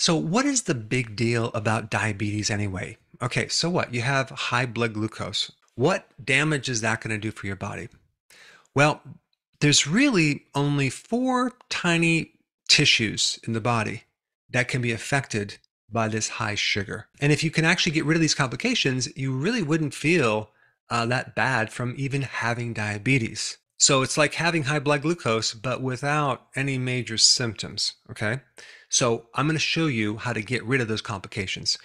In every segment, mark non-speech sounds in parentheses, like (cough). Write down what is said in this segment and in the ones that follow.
So, what is the big deal about diabetes anyway? Okay, so what? You have high blood glucose. What damage is that going to do for your body? Well, there's really only four tiny tissues in the body that can be affected by this high sugar. And if you can actually get rid of these complications, you really wouldn't feel uh, that bad from even having diabetes. So it's like having high blood glucose, but without any major symptoms. Okay. So I'm going to show you how to get rid of those complications.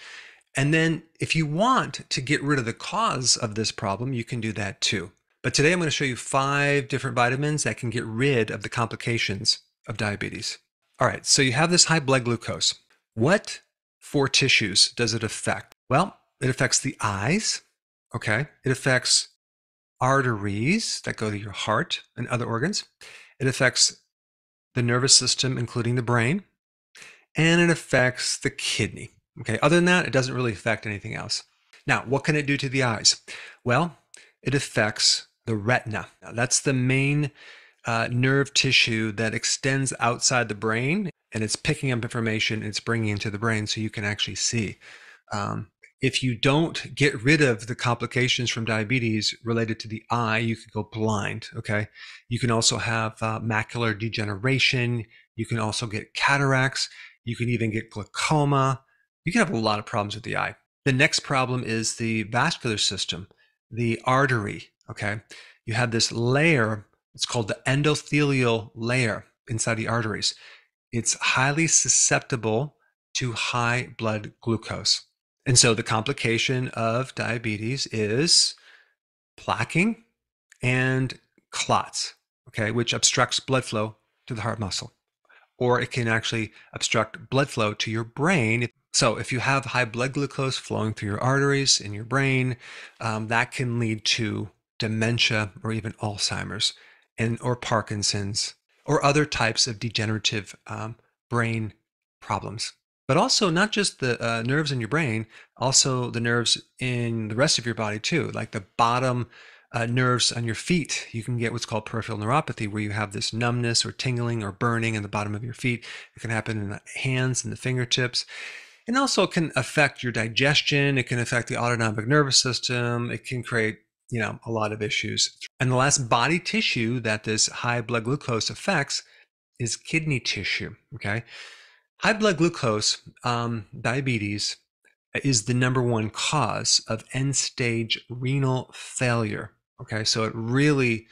And then if you want to get rid of the cause of this problem, you can do that too. But today I'm going to show you five different vitamins that can get rid of the complications of diabetes. All right. So you have this high blood glucose. What four tissues does it affect? Well, it affects the eyes. Okay. It affects arteries that go to your heart and other organs. It affects the nervous system, including the brain, and it affects the kidney. Okay, other than that, it doesn't really affect anything else. Now, what can it do to the eyes? Well, it affects the retina. Now, that's the main uh, nerve tissue that extends outside the brain and it's picking up information and it's bringing into the brain so you can actually see. Um, if you don't get rid of the complications from diabetes related to the eye, you could go blind. Okay. You can also have uh, macular degeneration. You can also get cataracts. You can even get glaucoma. You can have a lot of problems with the eye. The next problem is the vascular system, the artery. Okay. You have this layer, it's called the endothelial layer inside the arteries. It's highly susceptible to high blood glucose. And so the complication of diabetes is placking and clots, okay, which obstructs blood flow to the heart muscle. Or it can actually obstruct blood flow to your brain. So, if you have high blood glucose flowing through your arteries in your brain, um, that can lead to dementia or even Alzheimer's and or Parkinson's or other types of degenerative um, brain problems but also not just the uh, nerves in your brain, also the nerves in the rest of your body too, like the bottom uh, nerves on your feet. You can get what's called peripheral neuropathy, where you have this numbness or tingling or burning in the bottom of your feet. It can happen in the hands and the fingertips. And also can affect your digestion. It can affect the autonomic nervous system. It can create you know, a lot of issues. And the last body tissue that this high blood glucose affects is kidney tissue. Okay. High blood glucose, um, diabetes, uh, is the number one cause of end stage renal failure. Okay, so it really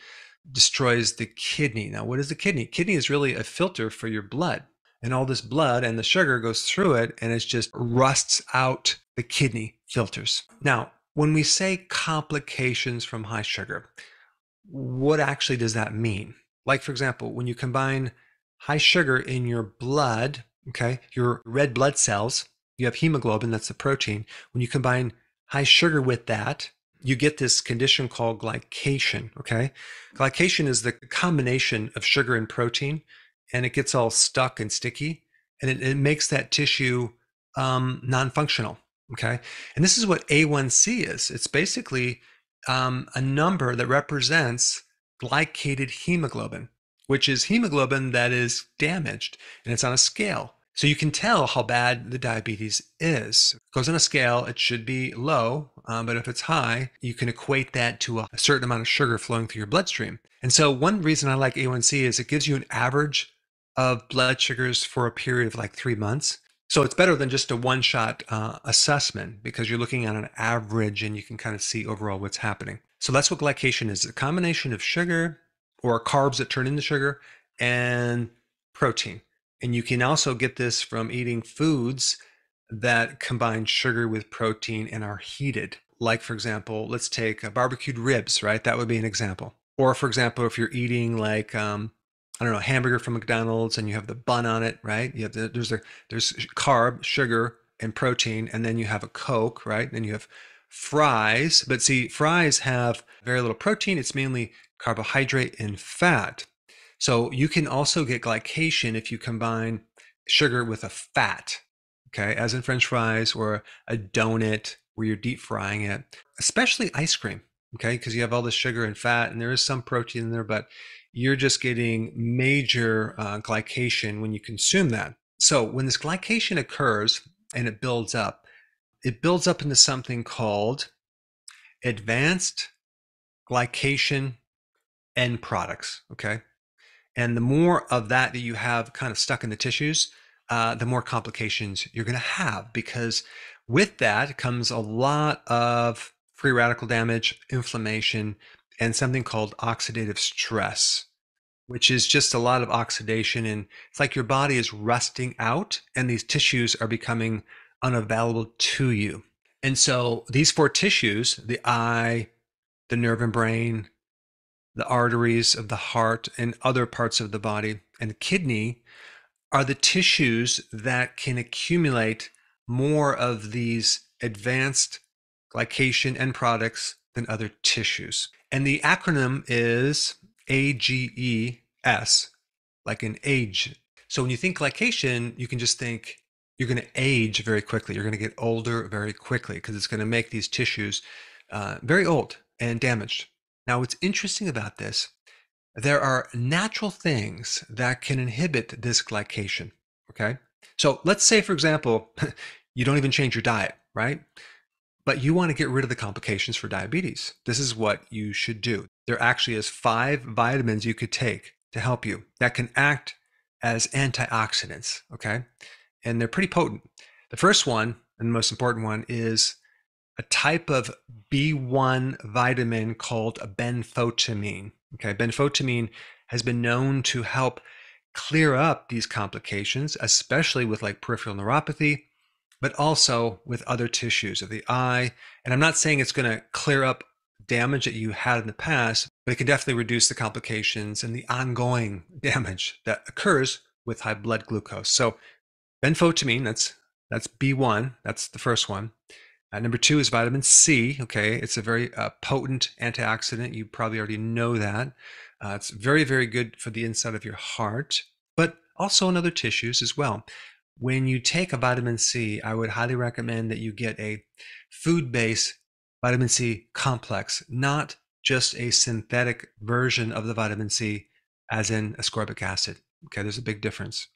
destroys the kidney. Now, what is the kidney? Kidney is really a filter for your blood, and all this blood and the sugar goes through it and it just rusts out the kidney filters. Now, when we say complications from high sugar, what actually does that mean? Like, for example, when you combine high sugar in your blood okay? Your red blood cells, you have hemoglobin, that's the protein. When you combine high sugar with that, you get this condition called glycation, okay? Glycation is the combination of sugar and protein, and it gets all stuck and sticky, and it, it makes that tissue um, non functional, okay? And this is what A1C is it's basically um, a number that represents glycated hemoglobin, which is hemoglobin that is damaged, and it's on a scale. So you can tell how bad the diabetes is. Because on a scale, it should be low, um, but if it's high, you can equate that to a, a certain amount of sugar flowing through your bloodstream. And so one reason I like A1C is it gives you an average of blood sugars for a period of like three months. So it's better than just a one shot uh, assessment because you're looking at an average and you can kind of see overall what's happening. So that's what glycation is a combination of sugar or carbs that turn into sugar and protein. And you can also get this from eating foods that combine sugar with protein and are heated. Like, for example, let's take uh, barbecued ribs, right? That would be an example. Or, for example, if you're eating like, um, I don't know, hamburger from McDonald's and you have the bun on it, right? You have the, there's a, there's carb, sugar, and protein, and then you have a Coke, right? Then you have fries. But see, fries have very little protein. It's mainly carbohydrate and fat. So you can also get glycation if you combine sugar with a fat, okay, as in french fries or a donut where you're deep frying it, especially ice cream, okay, because you have all the sugar and fat and there is some protein in there, but you're just getting major uh, glycation when you consume that. So when this glycation occurs and it builds up, it builds up into something called advanced glycation end products, okay? And the more of that that you have kind of stuck in the tissues, uh, the more complications you're going to have because with that comes a lot of free radical damage, inflammation, and something called oxidative stress, which is just a lot of oxidation. And it's like your body is rusting out and these tissues are becoming unavailable to you. And so these four tissues the eye, the nerve and brain, the arteries of the heart, and other parts of the body. And the kidney are the tissues that can accumulate more of these advanced glycation end products than other tissues. And the acronym is AGES, like an age. So when you think glycation, you can just think you're going to age very quickly. You're going to get older very quickly because it's going to make these tissues uh, very old and damaged. Now, what's interesting about this, there are natural things that can inhibit this glycation. Okay. So let's say, for example, (laughs) you don't even change your diet, right? But you want to get rid of the complications for diabetes. This is what you should do. There actually is five vitamins you could take to help you that can act as antioxidants. Okay. And they're pretty potent. The first one, and the most important one, is a type of B1 vitamin called benfotamine. Okay, benfotamine has been known to help clear up these complications, especially with like peripheral neuropathy, but also with other tissues of the eye. And I'm not saying it's going to clear up damage that you had in the past, but it can definitely reduce the complications and the ongoing (laughs) damage that occurs with high blood glucose. So benfotamine, that's that's B1, that's the first one. Uh, number two is vitamin C. Okay, it's a very uh, potent antioxidant. You probably already know that. Uh, it's very, very good for the inside of your heart, but also in other tissues as well. When you take a vitamin C, I would highly recommend that you get a food based vitamin C complex, not just a synthetic version of the vitamin C, as in ascorbic acid. Okay, there's a big difference.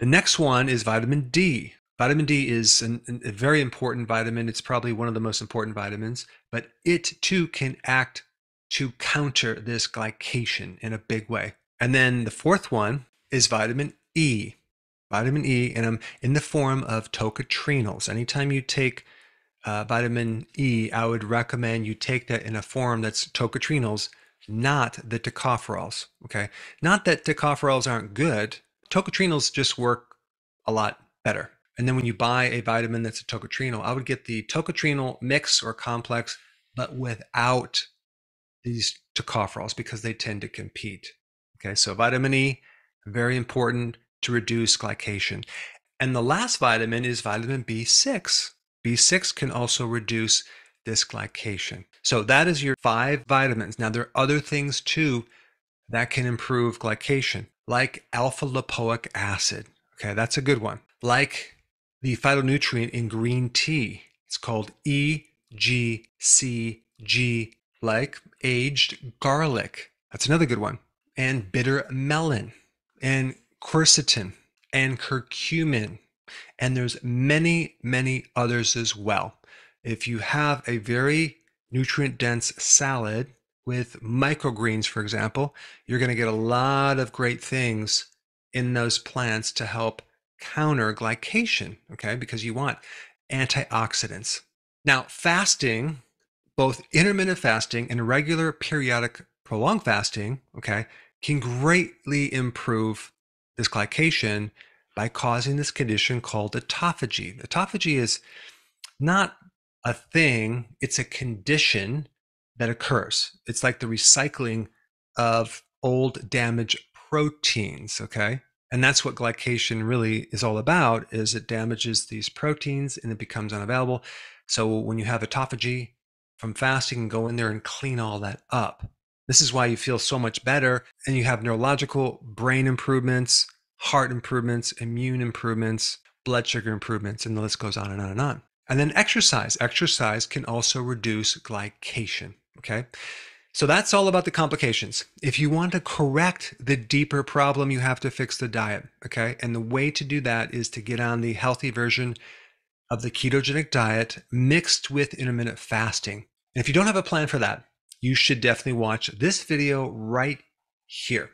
The next one is vitamin D. Vitamin D is an, an, a very important vitamin. It's probably one of the most important vitamins, but it too can act to counter this glycation in a big way. And then the fourth one is vitamin E. Vitamin E, and I'm in the form of tocotrienols. Anytime you take uh, vitamin E, I would recommend you take that in a form that's tocotrienols, not the tocopherols. Okay, not that tocopherols aren't good. Tocotrienols just work a lot better. And then when you buy a vitamin that's a tocotrienol, I would get the tocotrienol mix or complex, but without these tocopherols because they tend to compete. Okay, so vitamin E, very important to reduce glycation. And the last vitamin is vitamin B6. B6 can also reduce this glycation. So that is your five vitamins. Now, there are other things too that can improve glycation, like alpha lipoic acid. Okay, that's a good one. Like the phytonutrient in green tea. It's called EGCG, like aged garlic. That's another good one. And bitter melon, and quercetin, and curcumin. And there's many, many others as well. If you have a very nutrient dense salad with microgreens, for example, you're going to get a lot of great things in those plants to help counter glycation, okay, because you want antioxidants. Now, fasting, both intermittent fasting and regular periodic prolonged fasting, okay, can greatly improve this glycation by causing this condition called autophagy. Autophagy is not a thing, it's a condition that occurs. It's like the recycling of old damaged proteins, okay? And that's what glycation really is all about is it damages these proteins and it becomes unavailable. So when you have autophagy from fasting, you can go in there and clean all that up. This is why you feel so much better and you have neurological brain improvements, heart improvements, immune improvements, blood sugar improvements, and the list goes on and on and on. And then exercise. Exercise can also reduce glycation. Okay. So that's all about the complications. If you want to correct the deeper problem, you have to fix the diet. Okay. And the way to do that is to get on the healthy version of the ketogenic diet mixed with intermittent fasting. And if you don't have a plan for that, you should definitely watch this video right here.